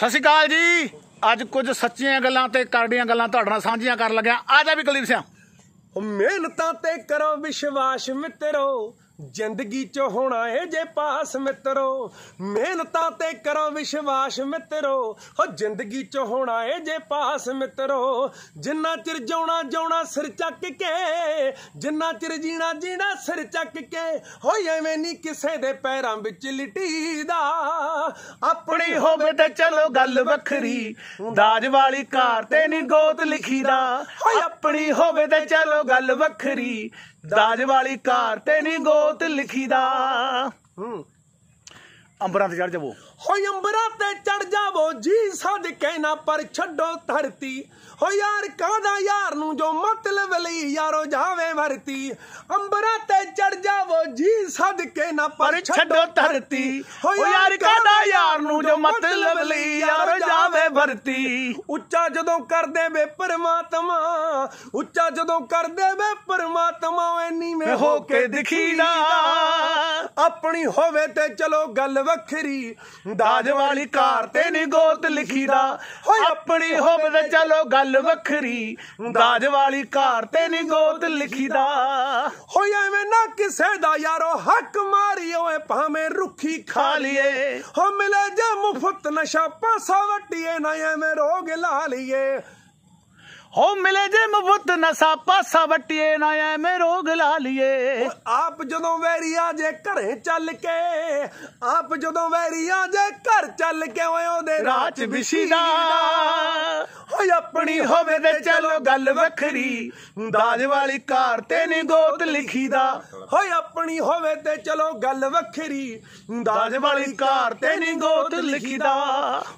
ਸਤਿ ਸ਼੍ਰੀ ਅਕਾਲ ਜੀ ਅੱਜ ਕੁਝ ਸੱਚੀਆਂ ਗੱਲਾਂ ਤੇ ਕਰੜੀਆਂ ਗੱਲਾਂ ਤੁਹਾਡੇ ਨਾਲ ਸਾਂਝੀਆਂ ਕਰਨ ਲੱਗਿਆ ਆ ਜਾ ਵੀ ਕੁਲਦੀਪ ਸਿਆ ਮਿਹਨਤਾਂ ਤੇ ਕਰੋ ਵਿਸ਼ਵਾਸ ਮਿੱਤਰੋ ਜ਼ਿੰਦਗੀ ਚ ਹੋਣਾ ਏ ਜੇ ਪਾਸ ਮਿੱਤਰੋ ਮਿਹਨਤਾਂ ਤੇ ਕਰੋ ਵਿਸ਼ਵਾਸ ਮਿੱਤਰੋ ਹੋ ਜ਼ਿੰਦਗੀ ਚ ਹੋਣਾ ਏ ਜੇ ਪਾਸ ਮਿੱਤਰੋ ਜਿੰਨਾ ਚਿਰ ਜਾਉਣਾ ਜਾਉਣਾ ਸਿਰ ਚੱਕ ਕੇ ਜਿੰਨਾ ਚਿਰ ਜੀਣਾ ਜੀਣਾ ਸਿਰ ਚੱਕ ਕੇ ਹੋ ਐਵੇਂ ਨਹੀਂ ਕਿਸੇ ਦੇ ਪੈਰਾਂ ਵਿੱਚ ਲਿਟੀਦਾ ਆਪਣੀ ਹੋਵੇ ਤੇ ਚਲੋ ਗੱਲ ਵੱਖਰੀ ਦਾਜ ਵਾਲੀ ਕਾਰ ਤੇ ਨਹੀਂ ਗੋਤ ਲਿਖੀਦਾ ਆਪਣੀ ਹੋਵੇ ਤੇ ਚਲੋ ਗੱਲ ਵੱਖਰੀ ਦਾਜ ਵਾਲੀ ਕਾਰ ਤੇ ਨਹੀਂ ਗੋਤ ਲਿਖੀਦਾ ਹੂੰ ਅੰਬਰਾਂ ਤੇ ਚੜ ਜਾਵੋ ਹੋਈ ਅੰਬਰਾਂ ਤੇ ਚੜ ਜਾਵੋ ਜੀ ਸਦਕੇ ਨਾ ਪਰ ਛੱਡੋ ਧਰਤੀ ਹੋ ਯਾਰ ਕਾਦਾ ਯਾਰ ਨੂੰ ਜੋ ਮਤਲਬ ਲਈ ਯਾਰੋ ਜਾਵੇ ਵਰਤੀ ਅੰਬਰਾਂ ਤੇ ਚੜ ਜੀ ਕੇ ਨਾ ਪਰ ਛੱਡੋ ਧਰਤੀ ਓ ਯਾਰ ਕਹਦਾ ਯਾਰ ਨੂੰ ਜੋ ਮਤਲਬ ਲਈ ਯਾਰ ਜਾਵੇ ਵਰਤੀ ਉੱਚਾ ਜਦੋਂ ਕਰਦੇ ਵੇ ਪਰਮਾਤਮਾ ਉੱਚਾ ਜਦੋਂ ਕਰਦੇ ਵੇ ਪਰਮਾਤਮਾ ਐਨੀ ਨੀਵੇਂ ਹੋ ਕੇ ਦਿਖੀਦਾ ਆਪਣੀ ਹੋਵੇ ਤੇ ਚਲੋ ਗੱਲ ਵੱਖਰੀ ਦਾਜ ਵਾਲੀ ਕਾਰ ਤੇ ਨਹੀਂ ਗੋਤ ਲਿਖੀਦਾ ਹੋਏ ਆਪਣੀ ਹੋਵੇ ਤੇ ਚਲੋ ਗੱਲ ਵੱਖਰੀ ਦਾਜ ਵਾਲੀ ਕਾਰ ਤੇ ਨਹੀਂ ਗੋਤ ਲਿਖੀਦਾ ਹੋਏ ਐਵੇਂ ਨਾ ਕਿਸੇ ਦਾ ਯਾਰੋ ਹੱਕ ਮਾਰਿਓ ਐ ਭਾਵੇਂ ਰੁੱਖੀ ਖਾ ਲਈਏ ਹੋ ਮਿਲੇ ਜੇ ਮੁਫਤ ਨਸ਼ਾ ਪਾਸਾ ਵਟਿਏ ਨਾ ਐਵੇਂ ਰੋਗ ਲਾ ਲਈਏ ਹੋ ਮਿਲੇ ਜੇ ਮੁਫਤ ਨਸਾ ਪਾਸਾ ਵਟਿਏ ਨਾ ਐਵੇਂ ਰੋਗ ਲਾ ਲਿਏ ਆਪ ਜਦੋਂ ਆ ਜੇ ਘਰੇ ਚੱਲ ਕੇ ਆਪ ਜਦੋਂ ਆ ਜੇ ਘਰ ਚੱਲ ਕੇ ਓਏ ਉਹਦੇ ਰਾਤ ਵਿਸ਼ੀ ਦਾ ਓਏ ਆਪਣੀ ਹੋਵੇ ਤੇ ਚਲੋ ਗੱਲ ਵੱਖਰੀ ਦਾਜ ਵਾਲੀ ਕਾਰ ਤੇ ਨਹੀਂ ਗੋਤ ਲਿਖੀਦਾ ਓਏ ਆਪਣੀ ਹੋਵੇ ਤੇ ਚਲੋ ਗੱਲ ਵੱਖਰੀ ਦਾਜ ਵਾਲੀ ਕਾਰ ਤੇ ਨਹੀਂ ਗੋਤ ਲਿਖੀਦਾ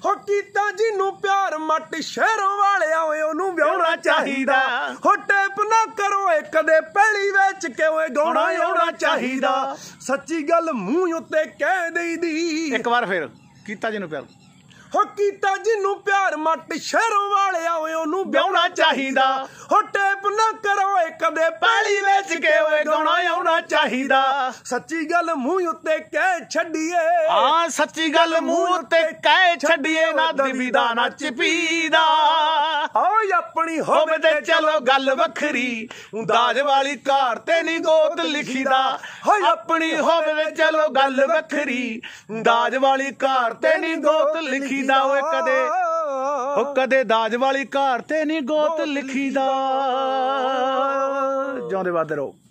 ਹੋ ਕੀਤਾ ਜਿਹਨੂੰ ਪਿਆਰ ਮੱਟ ਸ਼ਹਿਰੋਂ ਵਾਲਿਆ ਓਏ ਉਹਨੂੰ ਵਿਆਹਣਾ ਚਾਹੀਦਾ ਹੋ ਟੇਪ ਨਾ ਕਰੋ ਏ ਕਦੇ ਪਹਿਲੀ ਵਿੱਚ ਕਿਉਂ ਓਏ ਗਾਉਣਾ ਆਉਣਾ ਚਾਹੀਦਾ ਸੱਚੀ ਗੱਲ ਮੂੰਹ ਉੱਤੇ ਕਹਿ ਦੇਈਦੀ ਇੱਕ ਵਾਰ ਫੇਰ ਕੀਤਾ ਜਿਹਨੂੰ ਪਿਆਰ ਹੋ ਕੀਤਾ ਜਿਹਨੂੰ ਪਿਆਰ ਮੱਟ ਸ਼ਹਿਰੋਂ ਵਾਲਿਆ ਓਏ ਉਹਨੂੰ ਵਿਆਹਣਾ ਚਾਹੀਦਾ ਹੋ ਟੇਪ ਨਾ ਕਰੋ ਏ ਕਦੇ ਪੈਲੀ ਵੇਚ ਕੇ ਓਏ ਗਾਉਣਾ ਆਉਣਾ ਚਾਹੀਦਾ ਸੱਚੀ ਗੱਲ ਮੂੰਹ ਉੱਤੇ ਕਹਿ ਛੱਡੀਏ ਹਾਂ ਸੱਚੀ ਗੱਲ ਮੂੰਹ ਉੱਤੇ ਕਹਿ ਛੱਡੀਏ ਨਾ ਦਿਵਿਦਾ ਨਾ ਚਪੀਦਾ ਹੋਈ ਆਪਣੀ ਹੋਵੇ ਤੇ ਚਲੋ ਗੱਲ ਵੱਖਰੀ ਦਾਜ ਵਾਲੀ ਘਰ ਤੇ ਨਹੀਂ ਗੋਤ ਲਿਖੀਦਾ ਹੋਈ ਆਪਣੀ ਹੋਵੇ ਤੇ ਚਲੋ ਗੱਲ ਵੱਖਰੀ ਦਾਜ ਵਾਲੀ ਘਰ ਤੇ ਨਹੀਂ ਗੋਤ ਲਿਖੀਦਾ ਓਏ ਕਦੇ ਹੋ ਕਦੇ ਦਾਜ ਵਾਲੀ ਘਰ ਤੇ ਨਹੀਂ ਗੋਤ ਲਿਖੀਦਾ ਜਿਉਂਦੇ ਵਾਦੇ